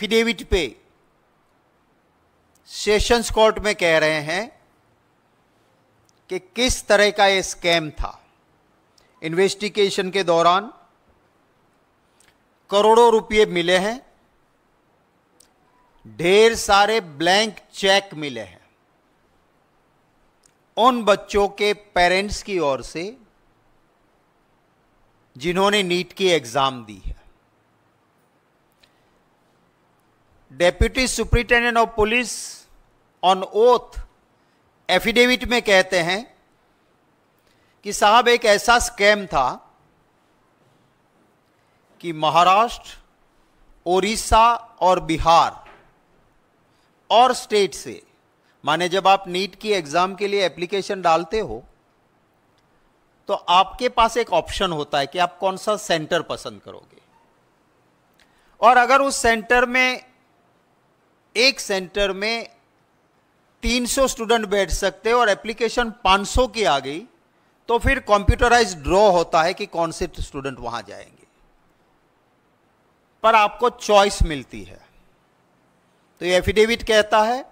Affidavit पे sessions court में कह रहे हैं कि किस तरह का ये स्कैम था इन्वेस्टिगेशन के दौरान करोड़ों रुपये मिले हैं ढेर सारे ब्लैंक चेक मिले हैं उन बच्चों के पेरेंट्स की ओर से जिन्होंने नीट की एग्जाम दी है deputy superintendent of police on oath affidavit में कहते हैं कि साहब एक ऐसा स्कैम था कि महाराष्ट्र ओडिशा और बिहार और स्टेट से माने जब आप नीट की एग्जाम के लिए एप्लीकेशन डालते हो तो आपके पास एक ऑप्शन होता है कि आप कौन सा सेंटर पसंद करोगे और अगर उस सेंटर में एक सेंटर में 300 स्टूडेंट बैठ सकते और एप्लीकेशन 500 की आ गई तो फिर कंप्यूटराइज ड्रॉ होता है कि कौन से स्टूडेंट वहां जाएंगे पर आपको चॉइस मिलती है तो ये एफिडेविट कहता है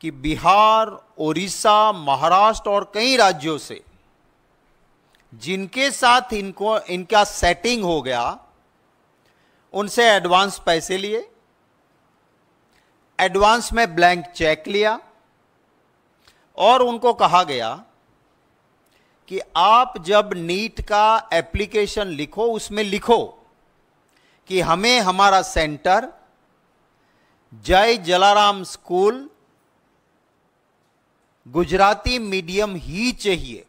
कि बिहार ओडिशा महाराष्ट्र और कई राज्यों से जिनके साथ इनको इनका सेटिंग हो गया उनसे एडवांस पैसे लिए एडवांस में ब्लैंक चेक लिया और उनको कहा गया कि आप जब नीट का एप्लीकेशन लिखो उसमें लिखो कि हमें हमारा centre Jai Jalaram school Gujarati medium ही चाहिए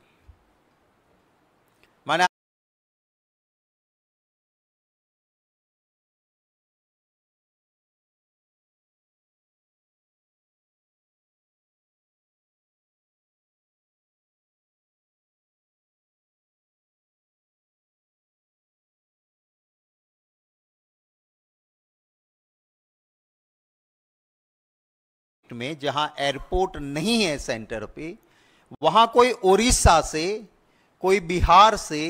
में जहां एयरपोर्ट नहीं है सेंटर पे वहां कोई ओडिशा से कोई बिहार से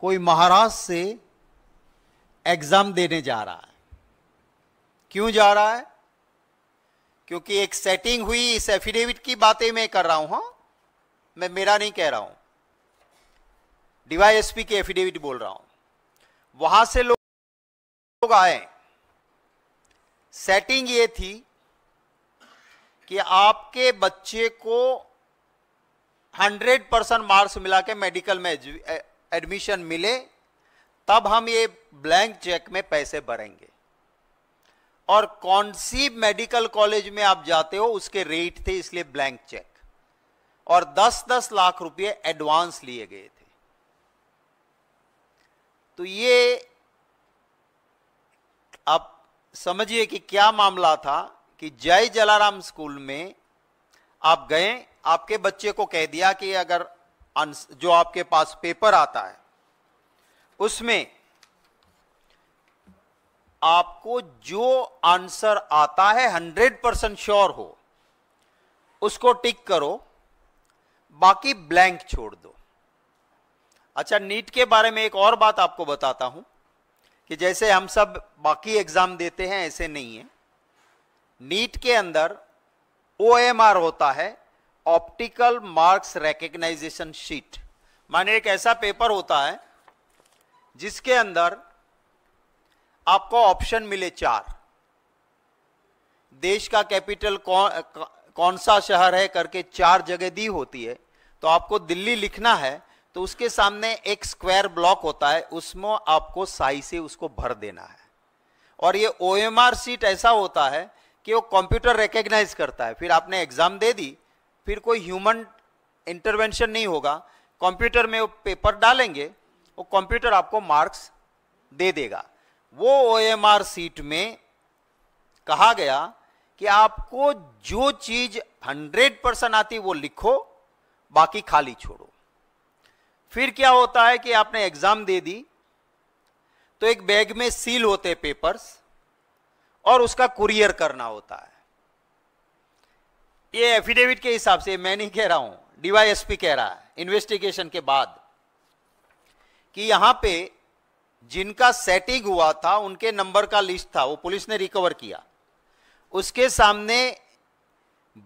कोई महाराष्ट्र से एग्ज़ाम देने जा रहा है क्यों जा रहा है क्योंकि एक सेटिंग हुई इस एफिडेविट की बातें मैं कर रहा हूं हाँ। मैं मेरा नहीं कह रहा हूं डीवाईएसपी के एफिडेविट बोल रहा हूं वहां से लोग आए सेटिंग ये थी कि आपके बच्चे को 100 परसेंट मार्क्स मिला के मेडिकल में एडमिशन मिले तब हम ये ब्लैंक चेक में पैसे भरेंगे और कौन सी मेडिकल कॉलेज में आप जाते हो उसके रेट थे इसलिए ब्लैंक चेक और 10-10 लाख रुपए एडवांस लिए गए थे तो ये आप समझिए कि क्या मामला था कि जय जलाराम स्कूल में आप गए आपके बच्चे को कह दिया कि अगर जो आपके पास पेपर आता है उसमें आपको जो आंसर आता है हंड्रेड परसेंट श्योर हो उसको टिक करो बाकी ब्लैंक छोड़ दो अच्छा नीट के बारे में एक और बात आपको बताता हूं कि जैसे हम सब बाकी एग्जाम देते हैं ऐसे नहीं है नीट के अंदर ओ होता है ऑप्टिकल मार्क्स रेकग्नाइजेशन शीट माने एक ऐसा पेपर होता है जिसके अंदर आपको ऑप्शन मिले चार देश का कैपिटल कौन कौन सा शहर है करके चार जगह दी होती है तो आपको दिल्ली लिखना है तो उसके सामने एक स्क्वायर ब्लॉक होता है उसमें आपको साई से उसको भर देना है और ये ओ एम आर सीट ऐसा होता है कि वो कंप्यूटर रिकग्नाइज करता है फिर आपने एग्ज़ाम दे दी फिर कोई ह्यूमन इंटरवेंशन नहीं होगा कंप्यूटर में वो पेपर डालेंगे वो कंप्यूटर आपको मार्क्स दे देगा वो ओ सीट में कहा गया कि आपको जो चीज 100 परसेंट आती वो लिखो बाकी खाली छोड़ो फिर क्या होता है कि आपने एग्जाम दे दी तो एक बैग में सील होते पेपर्स और उसका कुरियर करना होता है ये एफिडेविट के हिसाब से मैं नहीं कह रहा हूं डीवाईएसपी कह रहा है इन्वेस्टिगेशन के बाद कि यहां पे जिनका सेटिंग हुआ था उनके नंबर का लिस्ट था वो पुलिस ने रिकवर किया उसके सामने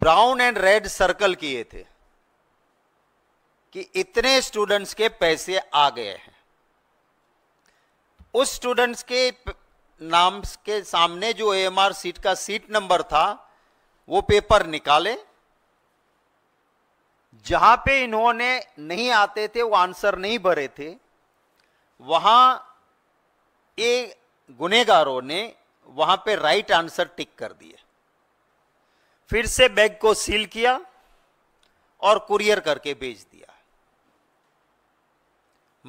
ब्राउन एंड रेड सर्कल किए थे कि इतने स्टूडेंट्स के पैसे आ गए हैं उस स्टूडेंट्स के नाम के सामने जो एएमआर सीट का सीट नंबर था वो पेपर निकाले जहां पे इन्होंने नहीं आते थे वो आंसर नहीं भरे थे वहां एक गुनेगारों ने वहां पे राइट आंसर टिक कर दिए फिर से बैग को सील किया और कुरियर करके भेज दिया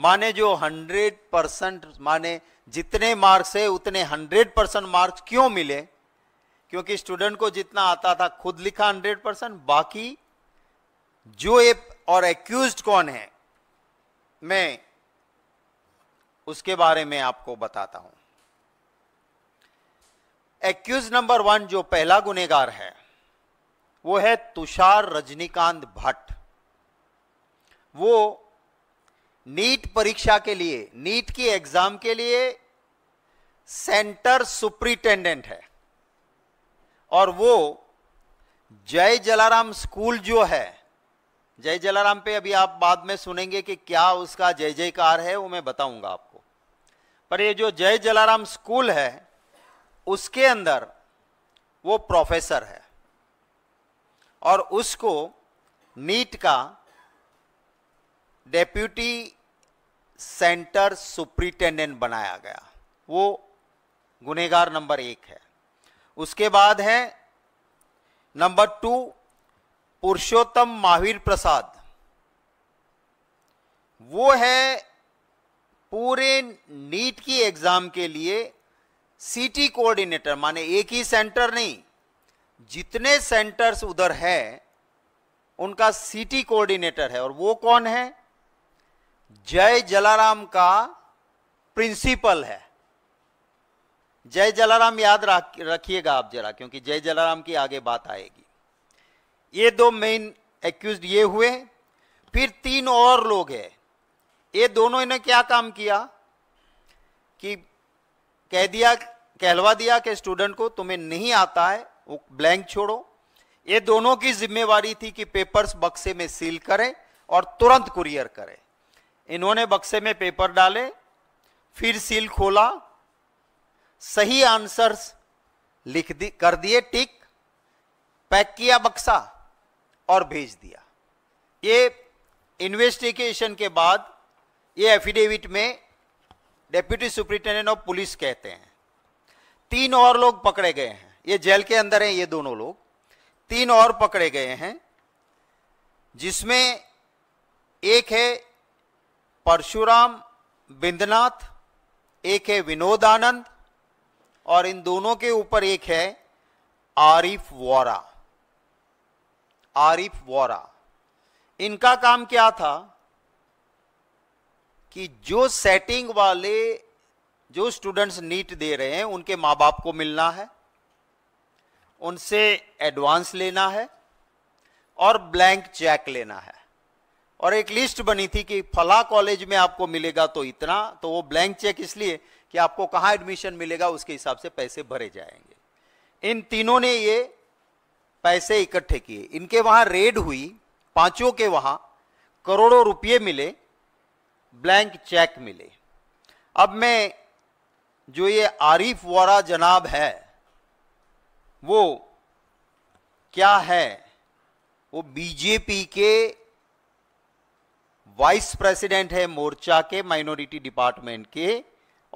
माने जो 100 परसेंट माने जितने मार्क्स है उतने 100 परसेंट मार्क्स क्यों मिले क्योंकि स्टूडेंट को जितना आता था खुद लिखा 100 परसेंट बाकी जो ए और एक्यूज कौन है मैं उसके बारे में आपको बताता हूं एक्यूज नंबर वन जो पहला गुनेगार है वो है तुषार रजनीकांत भट्ट वो नीट परीक्षा के लिए नीट की एग्जाम के लिए सेंटर सुप्रिटेंडेंट है और वो जय जलाराम स्कूल जो है जय जलाराम पे अभी आप बाद में सुनेंगे कि क्या उसका जय जयकार है वो मैं बताऊंगा आपको पर ये जो जय जलाराम स्कूल है उसके अंदर वो प्रोफेसर है और उसको नीट का डेप्यूटी सेंटर सुप्रिटेंडेंट बनाया गया वो गुनेगार नंबर एक है उसके बाद है नंबर टू पुरुषोत्तम महावीर प्रसाद वो है पूरे नीट की एग्जाम के लिए सिटी कोऑर्डिनेटर माने एक ही सेंटर नहीं जितने सेंटर्स उधर है उनका सिटी कोऑर्डिनेटर है और वो कौन है जय जलाराम का प्रिंसिपल है जय जलाराम याद रखिएगा आप जरा क्योंकि जय जलाराम की आगे बात आएगी ये दो मेन एक्यूज ये हुए फिर तीन और लोग हैं ये दोनों ने क्या काम किया कि कह दिया कहलवा दिया कि स्टूडेंट को तुम्हें नहीं आता है वो ब्लैंक छोड़ो ये दोनों की जिम्मेवारी थी कि पेपर्स बक्से में सील करें और तुरंत कुरियर करें इन्होंने बक्से में पेपर डाले फिर सील खोला सही आंसर्स लिख दी कर दिए टिक पैक किया बक्सा और भेज दिया ये इन्वेस्टिगेशन के बाद ये एफिडेविट में डेप्यूटी सुप्रिंटेंडेंट ऑफ पुलिस कहते हैं तीन और लोग पकड़े गए हैं ये जेल के अंदर हैं ये दोनों लोग तीन और पकड़े गए हैं जिसमें एक है परशुराम बिंदनाथ एक है विनोद आनंद और इन दोनों के ऊपर एक है आरिफ वोरा आरिफ वोरा इनका काम क्या था कि जो सेटिंग वाले जो स्टूडेंट्स नीट दे रहे हैं उनके मां बाप को मिलना है उनसे एडवांस लेना है और ब्लैंक चेक लेना है और एक लिस्ट बनी थी कि फला कॉलेज में आपको मिलेगा तो इतना तो वो ब्लैंक चेक इसलिए कि आपको कहाँ एडमिशन मिलेगा उसके हिसाब से पैसे भरे जाएंगे इन तीनों ने ये पैसे इकट्ठे किए इनके वहां रेड हुई पांचों के वहां करोड़ों रुपये मिले ब्लैंक चेक मिले अब मैं जो ये आरिफ वारा जनाब है वो क्या है वो बीजेपी के वाइस प्रेसिडेंट है मोर्चा के माइनॉरिटी डिपार्टमेंट के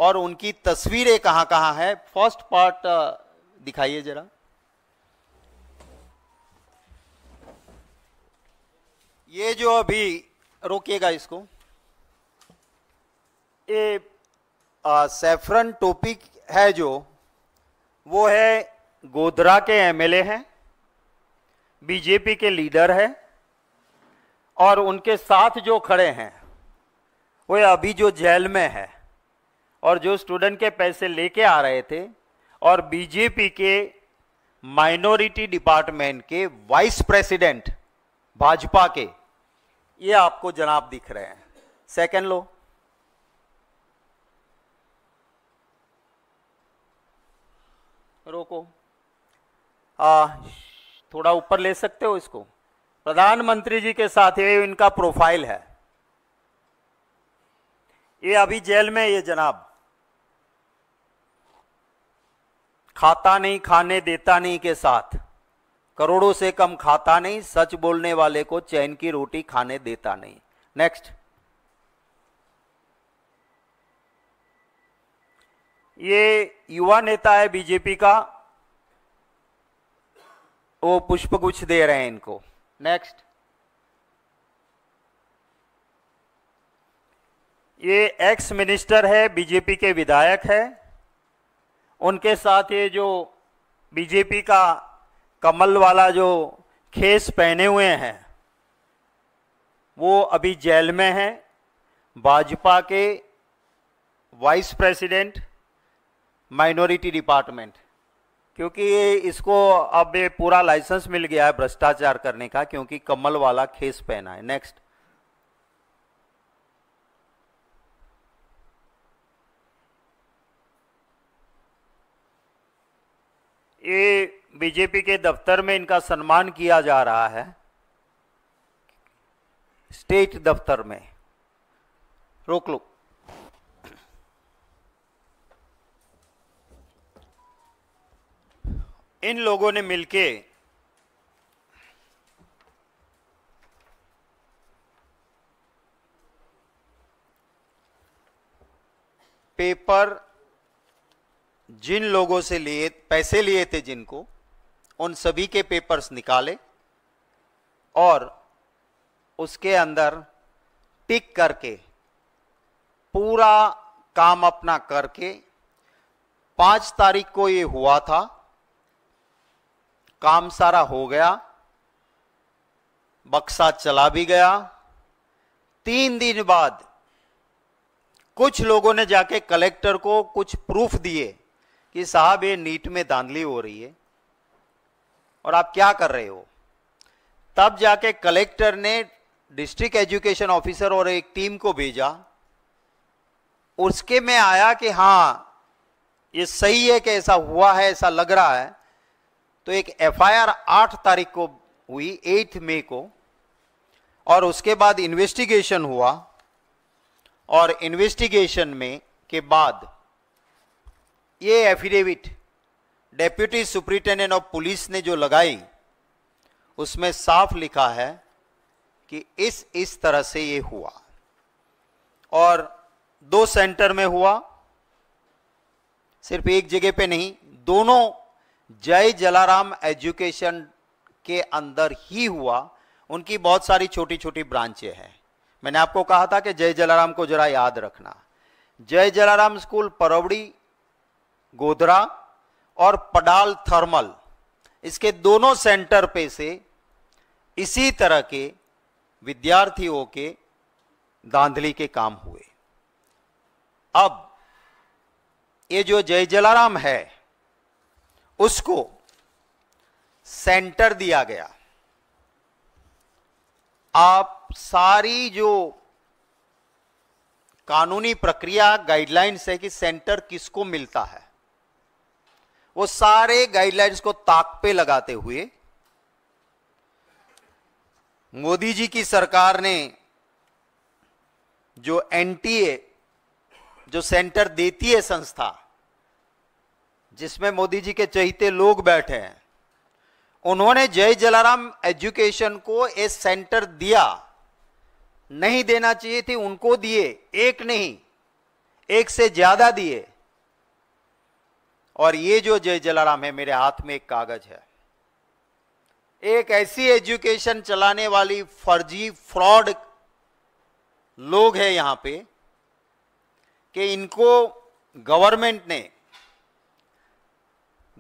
और उनकी तस्वीरें कहां कहां है फर्स्ट पार्ट दिखाइए जरा ये जो अभी रोकिएगा इसको ये सेफरन टोपिक है जो वो है गोधरा के एमएलए हैं बीजेपी के लीडर है और उनके साथ जो खड़े हैं वे अभी जो जेल में है और जो स्टूडेंट के पैसे लेके आ रहे थे और बीजेपी के माइनॉरिटी डिपार्टमेंट के वाइस प्रेसिडेंट भाजपा के ये आपको जनाब दिख रहे हैं सेकंड लो रोको आ, थोड़ा ऊपर ले सकते हो इसको प्रधानमंत्री जी के साथ ये इनका प्रोफाइल है ये अभी जेल में ये जनाब खाता नहीं खाने देता नहीं के साथ करोड़ों से कम खाता नहीं सच बोलने वाले को चैन की रोटी खाने देता नहीं नेक्स्ट ये युवा नेता है बीजेपी का वो पुष्पगुच्छ दे रहे हैं इनको नेक्स्ट ये एक्स मिनिस्टर है बीजेपी के विधायक है उनके साथ ये जो बीजेपी का कमल वाला जो खेस पहने हुए हैं वो अभी जेल में हैं भाजपा के वाइस प्रेसिडेंट माइनॉरिटी डिपार्टमेंट क्योंकि इसको अब ये पूरा लाइसेंस मिल गया है भ्रष्टाचार करने का क्योंकि कमल वाला खेस पहना है नेक्स्ट ये बीजेपी के दफ्तर में इनका सम्मान किया जा रहा है स्टेट दफ्तर में रोक लो इन लोगों ने मिलके पेपर जिन लोगों से लिए पैसे लिए थे जिनको उन सभी के पेपर्स निकाले और उसके अंदर टिक करके पूरा काम अपना करके पांच तारीख को ये हुआ था काम सारा हो गया बक्सा चला भी गया तीन दिन बाद कुछ लोगों ने जाके कलेक्टर को कुछ प्रूफ दिए कि साहब ये नीट में धांधली हो रही है और आप क्या कर रहे हो तब जाके कलेक्टर ने डिस्ट्रिक्ट एजुकेशन ऑफिसर और एक टीम को भेजा उसके में आया कि हाँ ये सही है कि ऐसा हुआ है ऐसा लग रहा है तो एक एफआईआर 8 तारीख को हुई 8 मई को और उसके बाद इन्वेस्टिगेशन हुआ और इन्वेस्टिगेशन में के बाद ये affidavit deputy superintendent of police ने जो लगाई उसमें साफ लिखा है कि इस इस तरह से ये हुआ और दो सेंटर में हुआ सिर्फ एक जगह पे नहीं दोनों जय जलाराम एजुकेशन के अंदर ही हुआ उनकी बहुत सारी छोटी छोटी ब्रांचें हैं मैंने आपको कहा था कि जय जलाराम को जरा याद रखना जय जलाराम स्कूल परवड़ी गोधरा और पडाल थर्मल इसके दोनों सेंटर पे से इसी तरह के विद्यार्थियों के धांधली के काम हुए अब ये जो जय जलाराम है उसको सेंटर दिया गया आप सारी जो कानूनी प्रक्रिया गाइडलाइंस है कि सेंटर किसको मिलता है वो सारे गाइडलाइंस को ताक पे लगाते हुए मोदी जी की सरकार ने जो एनटीए जो सेंटर देती है संस्था जिसमें मोदी जी के चहते लोग बैठे हैं उन्होंने जय जलाराम एजुकेशन को ए सेंटर दिया नहीं देना चाहिए थी उनको दिए एक नहीं एक से ज्यादा दिए और ये जो जय जलाराम है मेरे हाथ में एक कागज है एक ऐसी एजुकेशन चलाने वाली फर्जी फ्रॉड लोग हैं यहां पे कि इनको गवर्नमेंट ने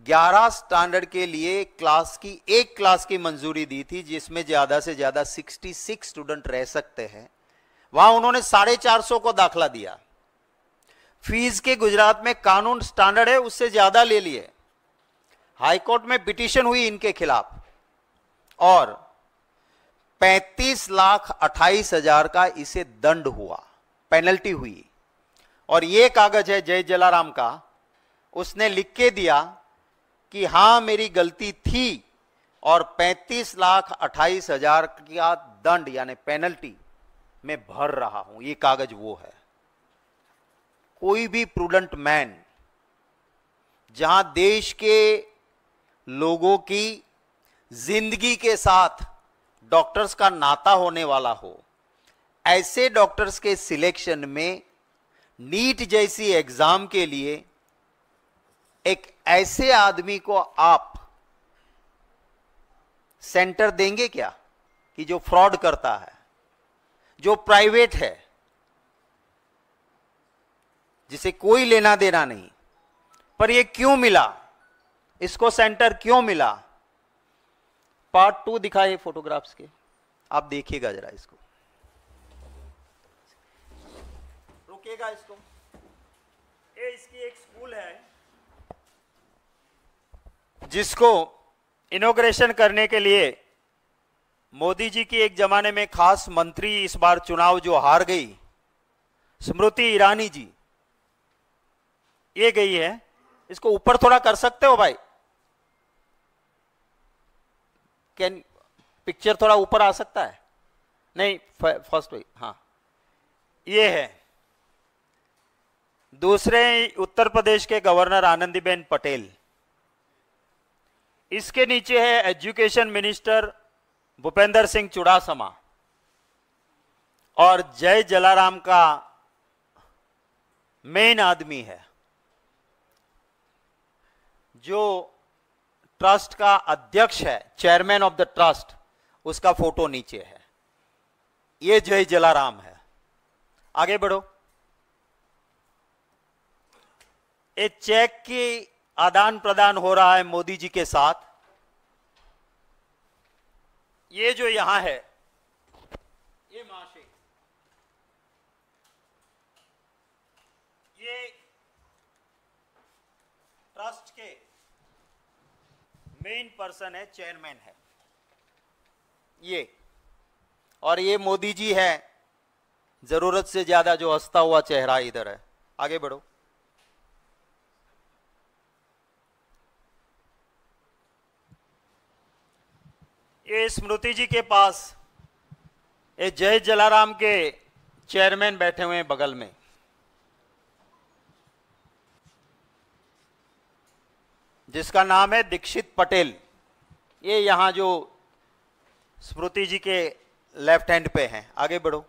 11 स्टैंडर्ड के लिए क्लास की एक क्लास की मंजूरी दी थी जिसमें ज़्यादा से ज़्यादा 66 स्टूडेंट रह सकते हैं वहां उन्होंने साढ़े चार सौ को दाखला दिया फीस के गुजरात में कानून स्टैंडर्ड है उससे ज़्यादा ले लिए हाईकोर्ट में पिटिशन हुई इनके खिलाफ और 35 लाख अट्ठाईस हजार का इसे दंड हुआ पेनल्टी हुई और ये कागज है जय जलाराम का उसने लिख के दिया कि हां मेरी गलती थी और पैंतीस लाख अट्ठाईस हजार का दंड यानी पेनल्टी मैं भर रहा हूं ये कागज वो है कोई भी प्रूडेंट मैन जहां देश के लोगों की जिंदगी के साथ डॉक्टर्स का नाता होने वाला हो ऐसे डॉक्टर्स के सिलेक्शन में नीट जैसी एग्जाम के लिए एक ऐसे आदमी को आप सेंटर देंगे क्या कि जो फ्रॉड करता है जो प्राइवेट है जिसे कोई लेना देना नहीं पर ये क्यों मिला इसको सेंटर क्यों मिला पार्ट टू दिखाए फोटोग्राफ्स के आप देखिएगा जरा इसको रोकेगा इसको ये इसकी एक स्कूल है जिसको इनोग्रेशन करने के लिए मोदी जी की एक जमाने में खास मंत्री इस बार चुनाव जो हार गई स्मृति ईरानी जी ये गई है इसको ऊपर थोड़ा कर सकते हो भाई कैन पिक्चर थोड़ा ऊपर आ सकता है नहीं फर्स्ट वही हाँ ये है दूसरे उत्तर प्रदेश के गवर्नर आनंदीबेन पटेल इसके नीचे है एजुकेशन मिनिस्टर भूपेंद्र सिंह चुड़ासमा और जय जलाराम का मेन आदमी है जो ट्रस्ट का अध्यक्ष है चेयरमैन ऑफ द ट्रस्ट उसका फोटो नीचे है ये जय जलाराम है आगे बढ़ो ये चेक की आदान प्रदान हो रहा है मोदी जी के साथ ये जो यहां है ये माशे ये ट्रस्ट के मेन पर्सन है चेयरमैन है ये और ये मोदी जी है जरूरत से ज्यादा जो हंसता हुआ चेहरा इधर है आगे बढ़ो ये स्मृति जी के पास ये जय जलाराम के चेयरमैन बैठे हुए हैं बगल में जिसका नाम है दीक्षित पटेल ये यहां जो स्मृति जी के लेफ्ट हैंड पे हैं आगे बढ़ो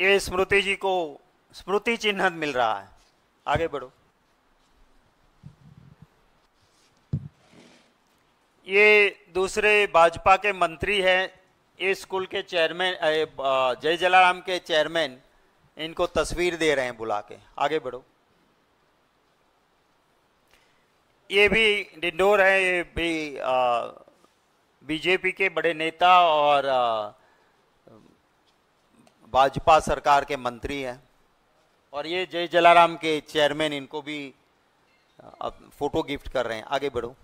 ये स्मृति जी को स्मृति चिन्ह मिल रहा है आगे बढ़ो ये दूसरे भाजपा के मंत्री हैं ये स्कूल के चेयरमैन जय जलाराम के चेयरमैन इनको तस्वीर दे रहे हैं बुला के आगे बढ़ो ये भी डिंडोर है ये भी बीजेपी के बड़े नेता और भाजपा सरकार के मंत्री हैं और ये जय जलाराम के चेयरमैन इनको भी फोटो गिफ्ट कर रहे हैं आगे बढ़ो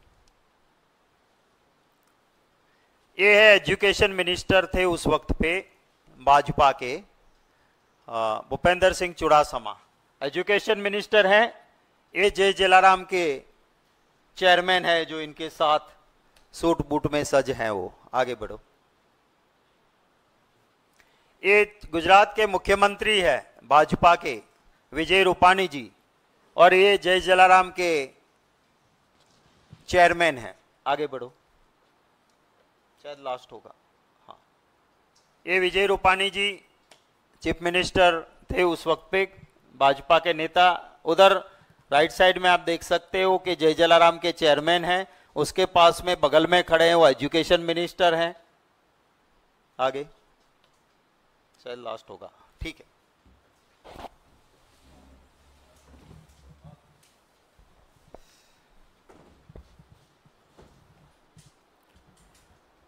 ये है एजुकेशन मिनिस्टर थे उस वक्त पे भाजपा के भूपेंद्र सिंह चुड़ासमा एजुकेशन मिनिस्टर हैं ये जय जलाराम के चेयरमैन है जो इनके साथ सूट बूट में सज हैं वो आगे बढ़ो ये गुजरात के मुख्यमंत्री है भाजपा के विजय रूपाणी जी और ये जय जलाराम के चेयरमैन हैं आगे बढ़ो शायद लास्ट होगा हाँ ये विजय रूपाणी जी चीफ मिनिस्टर थे उस वक्त पे भाजपा के नेता उधर राइट साइड में आप देख सकते हो कि जय जलाराम के चेयरमैन हैं उसके पास में बगल में खड़े हैं वो एजुकेशन मिनिस्टर हैं आगे शायद लास्ट होगा ठीक है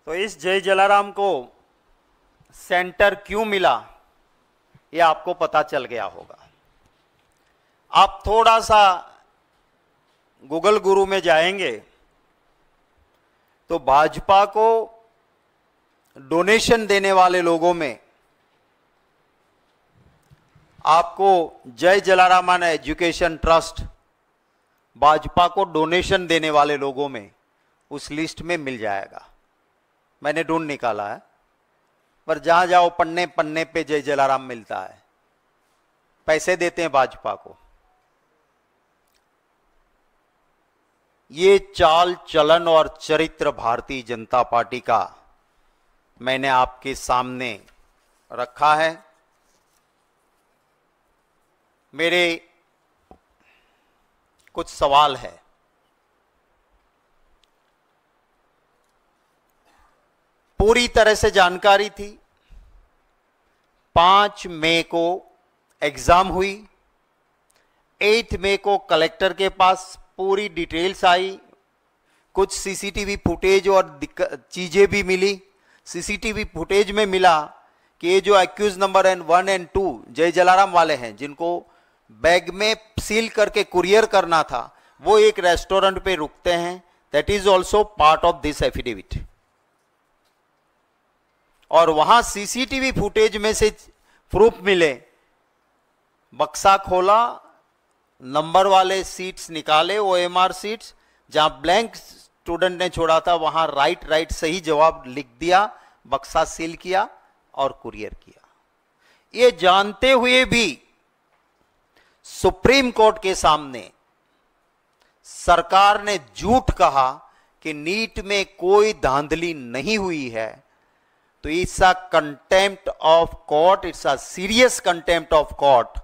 तो इस जय जलाराम को सेंटर क्यों मिला ये आपको पता चल गया होगा आप थोड़ा सा गूगल गुरु में जाएंगे तो भाजपा को डोनेशन देने वाले लोगों में आपको जय जलारामन एजुकेशन ट्रस्ट भाजपा को डोनेशन देने वाले लोगों में उस लिस्ट में मिल जाएगा मैंने ढूंढ निकाला है पर जहां जाओ पन्ने पन्ने पे जय जलाराम मिलता है पैसे देते हैं भाजपा को ये चाल चलन और चरित्र भारतीय जनता पार्टी का मैंने आपके सामने रखा है मेरे कुछ सवाल है पूरी तरह से जानकारी थी पांच मई को एग्जाम हुई एथ मई को कलेक्टर के पास पूरी डिटेल्स आई कुछ सीसीटीवी फुटेज और चीज़ें भी मिली सीसीटीवी फुटेज में मिला कि ये जो accused number N one and two Jai Jalaram वाले हैं जिनको बैग में सील करके कुरियर करना था वो एक रेस्टोरेंट पे रुकते हैं that is also part of this affidavit और वहां सीसीटीवी फुटेज में से प्रूफ मिले बक्सा खोला नंबर वाले सीट्स निकाले ओ एम आर सीट्स जहां ब्लैंक स्टूडेंट ने छोड़ा था वहां राइट राइट सही जवाब लिख दिया बक्सा सील किया और कुरियर किया ये जानते हुए भी सुप्रीम कोर्ट के सामने सरकार ने झूठ कहा कि नीट में कोई धांधली नहीं हुई है तो it's a contempt of court it's a serious contempt of court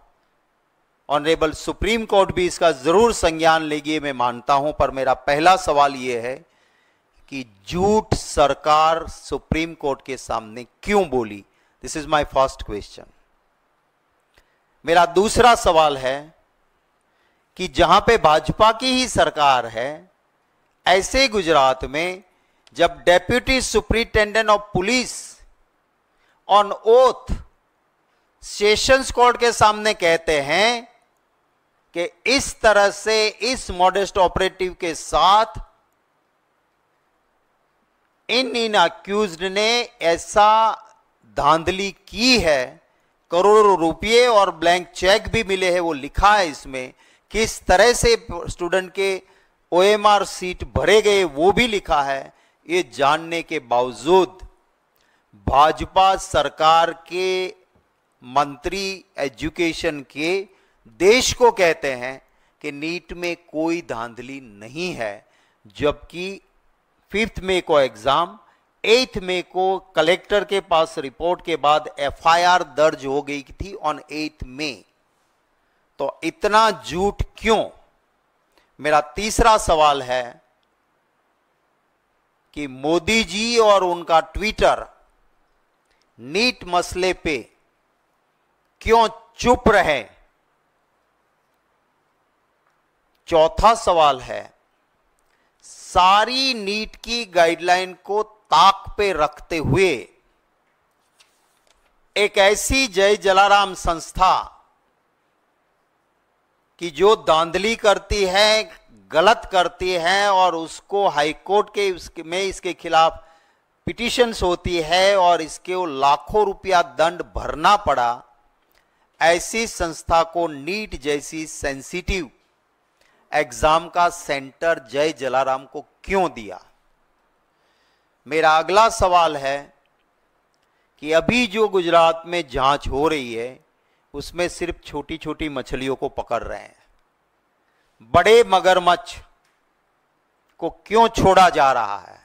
honourable supreme court भी इसका जरूर संज्ञान लेगी मैं मानता हूं पर मेरा पहला सवाल यह है कि झूठ सरकार सुप्रीम कोर्ट के सामने क्यों बोली this is my first question मेरा दूसरा सवाल है कि जहां पे भाजपा की ही सरकार है ऐसे गुजरात में जब deputy superintendent of police on oath sessions court के सामने कहते हैं कि इस तरह से इस मॉडेस्ट ऑपरेटिव के साथ इन इन अक्यूज ने ऐसा धांधली की है करोड़ों रुपये और ब्लैंक चेक भी मिले हैं वो लिखा है इसमें किस तरह से स्टूडेंट के ओ सीट भरे गए वो भी लिखा है ये जानने के बावजूद भाजपा सरकार के मंत्री एजुकेशन के देश को कहते हैं कि नीट में कोई धांधली नहीं है जबकि फिफ्थ मे को एग्ज़ाम एथ मे को कलेक्टर के पास रिपोर्ट के बाद एफआईआर दर्ज हो गई थी ऑन एथ मे तो इतना झूठ क्यों मेरा तीसरा सवाल है कि मोदी जी और उनका ट्विटर नीट मसले पे क्यों चुप रहे चौथा सवाल है सारी नीट की गाइडलाइन को ताक पे रखते हुए एक ऐसी जय जलाराम संस्था कि जो दांधली करती है गलत करती है और उसको हाईकोर्ट के उसके में इसके खिलाफ पिटिशन्स होती है और इसके वो लाखों रुपया दंड भरना पड़ा ऐसी संस्था को नीट जैसी सेंसिटिव एग्जाम का सेंटर जय जलाराम को क्यों दिया मेरा अगला सवाल है कि अभी जो गुजरात में जांच हो रही है उसमें सिर्फ छोटी छोटी मछलियों को पकड़ रहे हैं बड़े मगरमच्छ को क्यों छोड़ा जा रहा है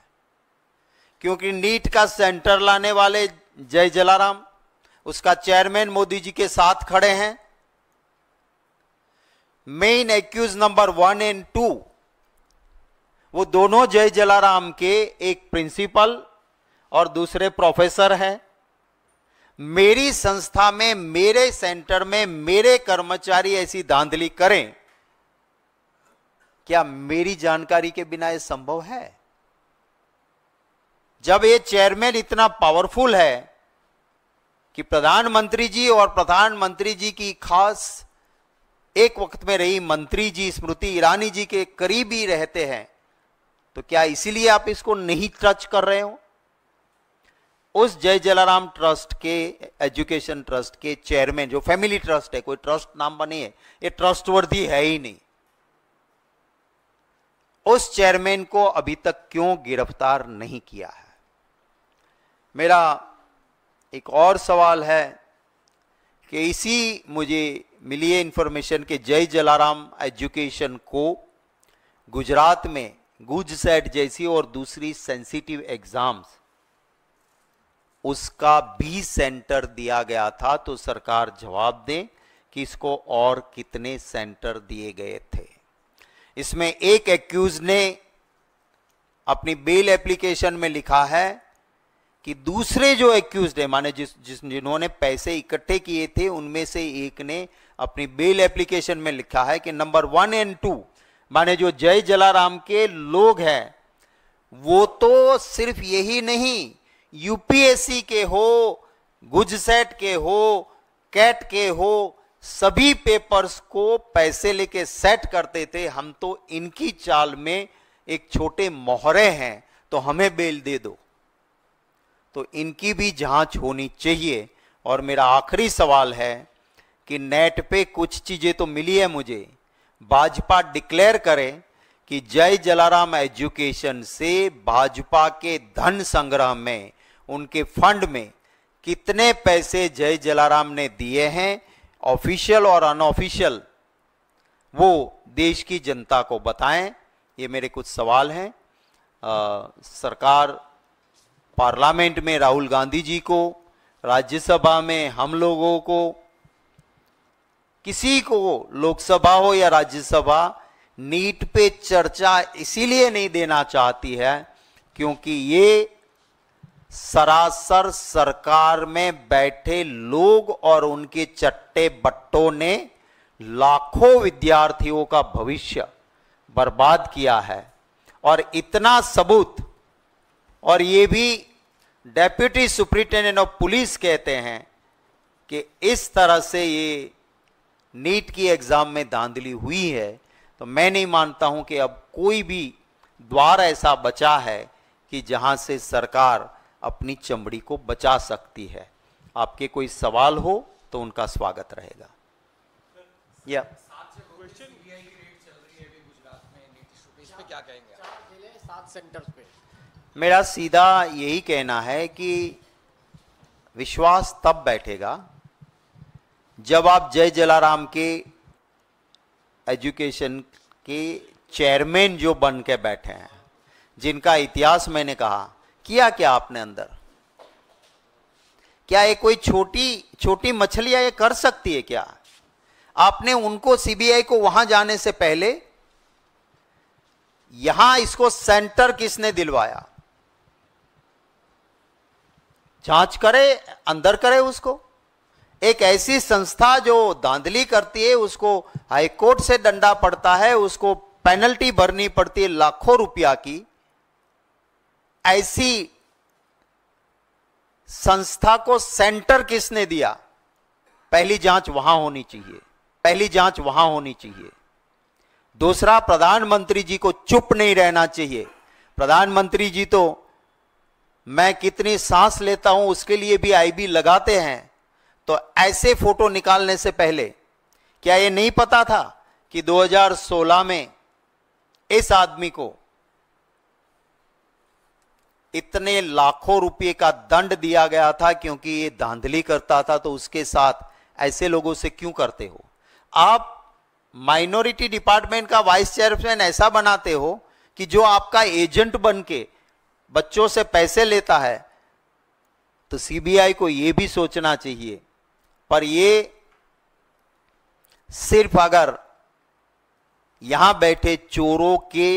क्योंकि नीट का सेंटर लाने वाले जय जलाराम उसका चेयरमैन मोदी जी के साथ खड़े हैं main accused number one and two वो दोनों जय जलाराम के एक प्रिंसिपल और दूसरे प्रोफेसर हैं मेरी संस्था में मेरे सेंटर में मेरे कर्मचारी ऐसी धांधली करें क्या मेरी जानकारी के बिना यह संभव है जब ये चेयरमैन इतना पावरफुल है कि प्रधानमंत्री जी और प्रधानमंत्री जी की खास एक वक्त में रही मंत्री जी स्मृति ईरानी जी के करीब ही रहते हैं तो क्या इसीलिए आप इसको नहीं टच कर रहे हो उस जय जलाराम ट्रस्ट के एजुकेशन ट्रस्ट के चेयरमैन जो फैमिली ट्रस्ट है कोई ट्रस्ट नाम बनी है ये ट्रस्टवर्दी है ही नहीं उस चेयरमैन को अभी तक क्यों गिरफ्तार नहीं किया है मेरा एक और सवाल है कि इसी मुझे है इन्फॉर्मेशन के जय जलाराम एजुकेशन को गुजरात में गुज सेट जैसी और दूसरी सेंसिटिव एग्जाम्स उसका भी सेंटर दिया गया था तो सरकार जवाब दे कि इसको और कितने सेंटर दिए गए थे इसमें एक एक्यूज ने अपनी बेल एप्लीकेशन में लिखा है कि दूसरे जो एक्यूज है माने जिस जिस जिन्होंने पैसे इकट्ठे किए थे उनमें से एक ने अपनी बेल एप्लीकेशन में लिखा है कि नंबर वन एंड टू माने जो जय जलाराम के लोग हैं वो तो सिर्फ यही नहीं यूपीएससी के हो गुजसेट के हो कैट के हो सभी पेपर्स को पैसे लेके सेट करते थे हम तो इनकी चाल में एक छोटे मोहरे हैं तो हमें बेल दे दो तो इनकी भी जांच होनी चाहिए और मेरा आखिरी सवाल है कि नेट पे कुछ चीज़ें तो मिली है मुझे भाजपा डिक्लेयर करे कि जय जलाराम एजुकेशन से भाजपा के धन संग्रह में उनके फंड में कितने पैसे जय जलाराम ने दिए हैं ऑफिशियल और अनऑफिशियल वो देश की जनता को बताएं ये मेरे कुछ सवाल हैं सरकार पार्लियामेंट में राहुल गांधी जी को राज्यसभा में हम लोगों को किसी को लोकसभा हो या राज्यसभा नीट पे चर्चा इसीलिए नहीं देना चाहती है क्योंकि ये सरासर सरकार में बैठे लोग और उनके चट्टे बट्टों ने लाखों विद्यार्थियों का भविष्य बर्बाद किया है और इतना सबूत और ये भी डेप्यूटी सुप्रिंटेंडेंट ऑफ पुलिस कहते हैं कि इस तरह से ये नीट की एग्ज़ाम में धांधली हुई है तो मैं नहीं मानता हूं कि अब कोई भी द्वार ऐसा बचा है कि जहां से सरकार अपनी चमड़ी को बचा सकती है आपके कोई सवाल हो तो उनका स्वागत रहेगा या क्या कहेंगे सात सेंटर्स पे मेरा सीधा यही कहना है कि विश्वास तब बैठेगा जब आप जय जलाराम के एजुकेशन के चेयरमैन जो बन के बैठे हैं जिनका इतिहास मैंने कहा किया क्या आपने अंदर क्या ये कोई छोटी छोटी मछलियां ये कर सकती है क्या आपने उनको सीबीआई को वहां जाने से पहले यहां इसको सेंटर किसने दिलवाया जांच करे अंदर करे उसको एक ऐसी संस्था जो धांधली करती है उसको हाईकोर्ट से डंडा पड़ता है उसको पेनल्टी भरनी पड़ती है लाखों रुपया की ऐसी संस्था को सेंटर किसने दिया पहली जांच वहां होनी चाहिए पहली जांच वहां होनी चाहिए दूसरा प्रधानमंत्री जी को चुप नहीं रहना चाहिए प्रधानमंत्री जी तो मैं कितनी सांस लेता हूं उसके लिए भी आईबी लगाते हैं तो ऐसे फोटो निकालने से पहले क्या ये नहीं पता था कि 2016 में इस आदमी को इतने लाखों रुपए का दंड दिया गया था क्योंकि ये धांधली करता था तो उसके साथ ऐसे लोगों से क्यों करते हो आप माइनॉरिटी डिपार्टमेंट का वाइस चेयरमैन ऐसा बनाते हो कि जो आपका एजेंट बन के बच्चों से पैसे लेता है तो सीबीआई को यह भी सोचना चाहिए पर ये सिर्फ अगर यहां बैठे चोरों के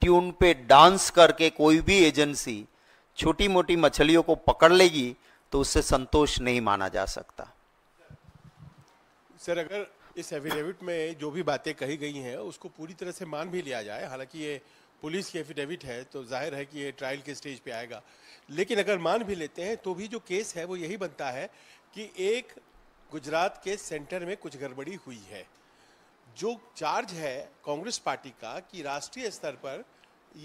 ट्यून पे डांस करके कोई भी एजेंसी छोटी मोटी मछलियों को पकड़ लेगी तो उससे संतोष नहीं माना जा सकता सर अगर इस एफिडेविट में जो भी बातें कही गई हैं उसको पूरी तरह से मान भी लिया जाए हालांकि ये पुलिस की एफिडेविट है तो जाहिर है कि ये ट्रायल के स्टेज पे आएगा लेकिन अगर मान भी लेते हैं तो भी जो केस है वो यही बनता है कि एक गुजरात के सेंटर में कुछ गड़बड़ी हुई है जो चार्ज है कांग्रेस पार्टी का कि राष्ट्रीय स्तर पर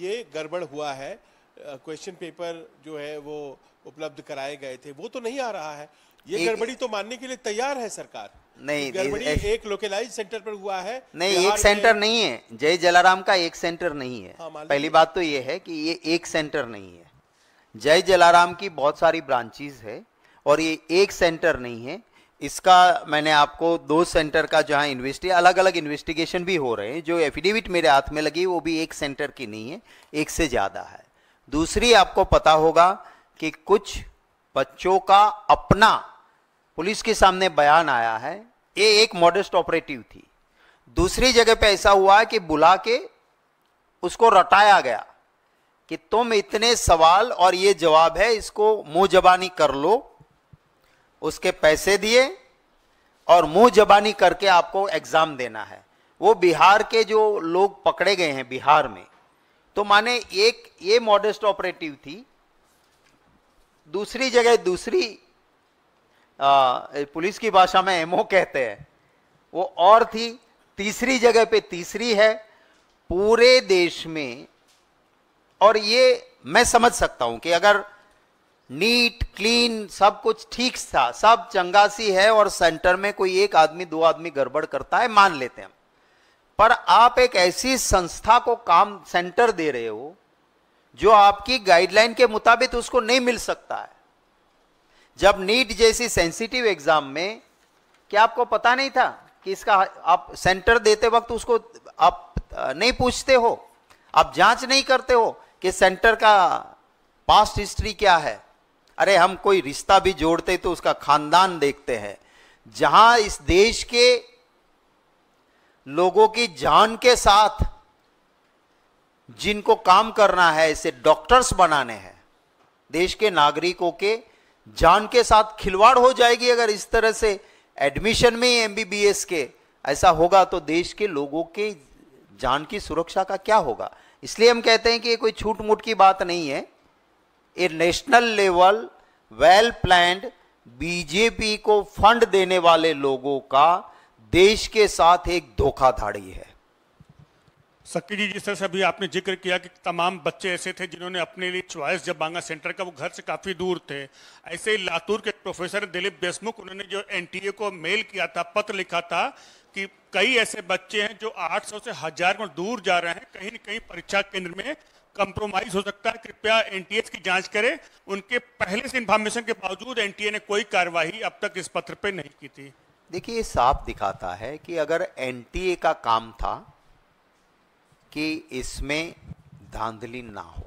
ये गड़बड़ हुआ है क्वेश्चन पेपर जो है वो उपलब्ध कराए गए थे वो तो नहीं आ रहा है ये गड़बड़ी तो मानने के लिए तैयार है सरकार नहीं एक, लोकलाइज सेंटर पर हुआ है नहीं एक सेंटर नहीं है जय जलाराम का एक सेंटर नहीं है हाँ, पहली बात तो ये है कि ये एक सेंटर नहीं है जय जलाराम की बहुत सारी ब्रांचेज है और ये एक सेंटर नहीं है इसका मैंने आपको दो सेंटर का जहां इन्वेस्टी अलग अलग इन्वेस्टिगेशन भी हो रहे हैं जो एफिडेविट मेरे हाथ में लगी वो भी एक सेंटर की नहीं है एक से ज़्यादा है दूसरी आपको पता होगा कि कुछ बच्चों का अपना पुलिस के सामने बयान आया है ये एक मॉडेस्ट ऑपरेटिव थी दूसरी जगह पे ऐसा हुआ कि बुला के उसको रटाया गया कि तुम इतने सवाल और ये जवाब है इसको मुंह जबानी कर लो उसके पैसे दिए और मुंह जबानी करके आपको एग्जाम देना है वो बिहार के जो लोग पकड़े गए हैं बिहार में तो माने एक ये मॉडेस्ट ऑपरेटिव थी दूसरी जगह दूसरी पुलिस की भाषा में एमओ कहते हैं वो और थी तीसरी जगह पे तीसरी है पूरे देश में और ये मैं समझ सकता हूं कि अगर नीट क्लीन सब कुछ ठीक था सब चंगासी है और सेंटर में कोई एक आदमी दो आदमी गड़बड़ करता है मान लेते हैं पर आप एक ऐसी संस्था को काम सेंटर दे रहे हो जो आपकी गाइडलाइन के मुताबिक उसको नहीं मिल सकता है जब नीट जैसी सेंसिटिव एग्जाम में क्या आपको पता नहीं था कि इसका आप सेंटर देते वक्त उसको आप नहीं पूछते हो आप जांच नहीं करते हो कि सेंटर का पास्ट हिस्ट्री क्या है अरे हम कोई रिश्ता भी जोड़ते तो उसका खानदान देखते हैं जहां इस देश के लोगों की जान के साथ जिनको काम करना है इसे डॉक्टर्स बनाने हैं देश के नागरिकों के जान के साथ खिलवाड़ हो जाएगी अगर इस तरह से एडमिशन में एम के ऐसा होगा तो देश के लोगों के जान की सुरक्षा का क्या होगा इसलिए हम कहते हैं कि ये कोई छूट मूट की बात नहीं है ये national level well planned BJP को फंड देने वाले लोगों का देश के साथ एक धोखाधाड़ी है सक्की जी जिस तरह से अभी आपने जिक्र किया कि तमाम बच्चे ऐसे थे जिन्होंने अपने लिए चॉइस जब मांगा सेंटर का वो घर से काफ़ी दूर थे ऐसे ही लातूर के प्रोफेसर दिलीप देशमुख उन्होंने जो एनटीए को मेल किया था पत्र लिखा था कि कई ऐसे बच्चे हैं जो 800 से हजार को दूर जा रहे हैं कहीं न कहीं परीक्षा केंद्र में कंप्रोमाइज हो सकता है कृपया एन की जाँच करें उनके पहले से इंफॉर्मेशन के बावजूद एन ने कोई कार्यवाही अब तक इस पत्र पर नहीं की थी देखिए ये साफ दिखाता है कि अगर एन का काम था कि इसमें धांधली ना हो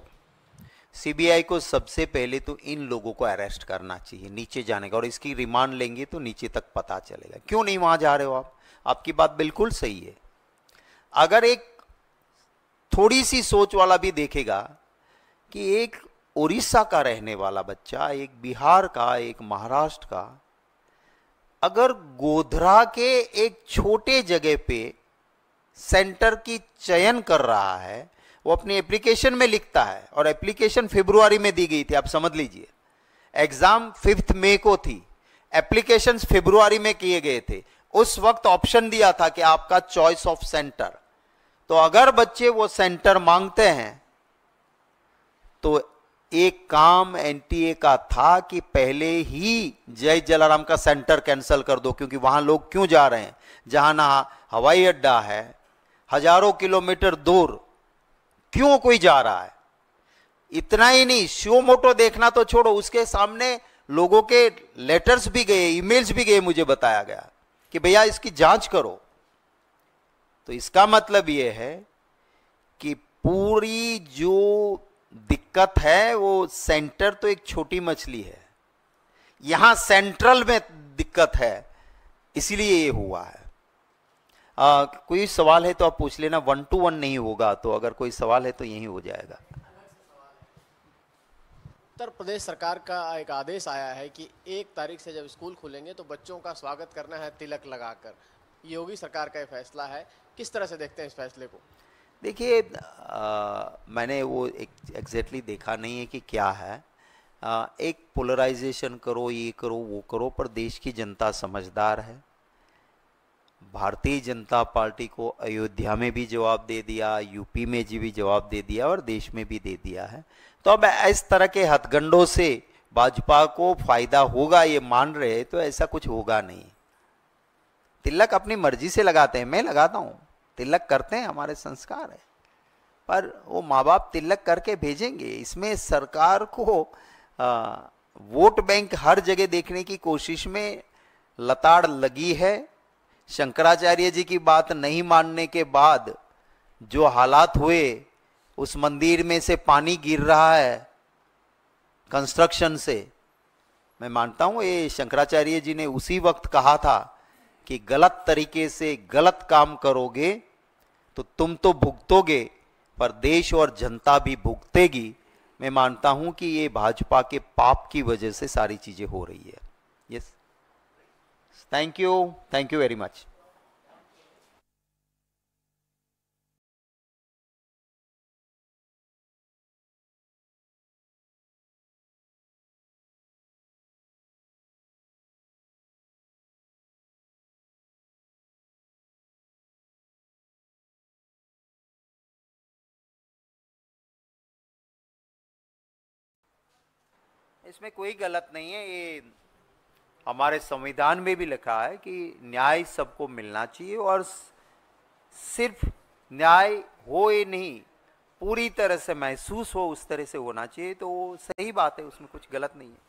सीबीआई को सबसे पहले तो इन लोगों को अरेस्ट करना चाहिए नीचे जाने का और इसकी रिमांड लेंगे तो नीचे तक पता चलेगा क्यों नहीं वहां जा रहे हो आप आपकी बात बिल्कुल सही है अगर एक थोड़ी सी सोच वाला भी देखेगा कि एक उड़ीसा का रहने वाला बच्चा एक बिहार का एक महाराष्ट्र का अगर गोधरा के एक छोटे जगह पे सेंटर की चयन कर रहा है वो अपनी एप्लीकेशन में लिखता है और एप्लीकेशन फेब्रुआरी में दी गई थी आप समझ लीजिए एग्जाम फिफ्थ मे को थी एप्लीकेशन फेब्रुआरी में किए गए थे उस वक्त ऑप्शन दिया था कि आपका चॉइस ऑफ सेंटर तो अगर बच्चे वो सेंटर मांगते हैं तो एक काम एनटीए का था कि पहले ही जय जलाराम का सेंटर कैंसिल कर दो क्योंकि वहां लोग क्यों जा रहे हैं जहां ना हवाई अड्डा है हजारों किलोमीटर दूर क्यों कोई जा रहा है इतना ही नहीं शिव मोटो देखना तो छोड़ो उसके सामने लोगों के लेटर्स भी गए ईमेल्स भी गए मुझे बताया गया कि भैया इसकी जांच करो तो इसका मतलब यह है कि पूरी जो दिक्कत है वो सेंटर तो एक छोटी मछली है यहां सेंट्रल में दिक्कत है इसलिए ये हुआ है आ, कोई सवाल है तो आप पूछ लेना वन टू वन नहीं होगा तो अगर कोई सवाल है तो यही हो जाएगा उत्तर प्रदेश सरकार का एक आदेश आया है कि एक तारीख से जब स्कूल खुलेंगे तो बच्चों का स्वागत करना है तिलक लगाकर योगी सरकार का यह फैसला है किस तरह से देखते हैं इस फैसले को देखिए मैंने वो एग्जैक्टली exactly देखा नहीं है कि क्या है आ, एक पोलराइजेशन करो ये करो वो करो पर देश की जनता समझदार है भारतीय जनता पार्टी को अयोध्या में भी जवाब दे दिया यूपी में जी भी जवाब दे दिया और देश में भी दे दिया है तो अब इस तरह के हथगंडों से भाजपा को फायदा होगा ये मान रहे तो ऐसा कुछ होगा नहीं तिलक अपनी मर्जी से लगाते हैं मैं लगाता हूँ तिलक करते हैं हमारे संस्कार है पर वो माँ बाप तिलक करके भेजेंगे इसमें सरकार को वोट बैंक हर जगह देखने की कोशिश में लताड़ लगी है शंकराचार्य जी की बात नहीं मानने के बाद जो हालात हुए उस मंदिर में से पानी गिर रहा है कंस्ट्रक्शन से मैं मानता हूं ये शंकराचार्य जी ने उसी वक्त कहा था कि गलत तरीके से गलत काम करोगे तो तुम तो भुगतोगे पर देश और जनता भी भुगतेगी मैं मानता हूं कि ये भाजपा के पाप की वजह से सारी चीज़ें हो रही है Thank you. Thank you very much. इसमें कोई गलत नहीं है ये हमारे संविधान में भी लिखा है कि न्याय सबको मिलना चाहिए और सिर्फ न्याय हो ही नहीं पूरी तरह से महसूस हो उस तरह से होना चाहिए तो वो सही बात है उसमें कुछ गलत नहीं है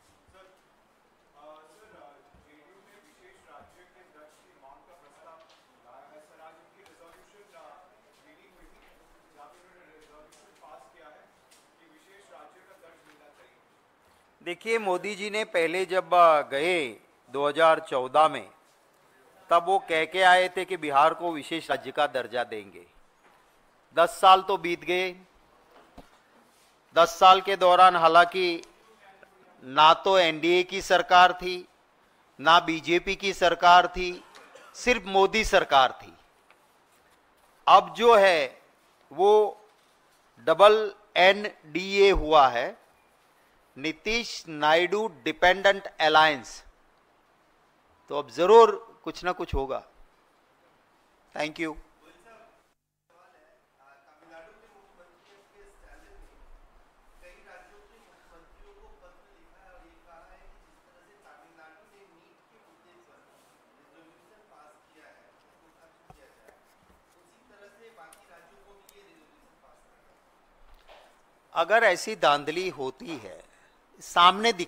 देखिए मोदी जी ने पहले जब गए 2014 में तब वो कह के आए थे कि बिहार को विशेष राज्य का दर्जा देंगे दस साल तो बीत गए दस साल के दौरान हालांकि ना तो एनडीए की सरकार थी ना बीजेपी की सरकार थी सिर्फ मोदी सरकार थी अब जो है वो डबल एन हुआ है नीतीश नायडू डिपेंडेंट अलायंस तो अब ज़रूर कुछ ना कुछ होगा थैंक यू अगर ऐसी धांधली होती है सामने दिख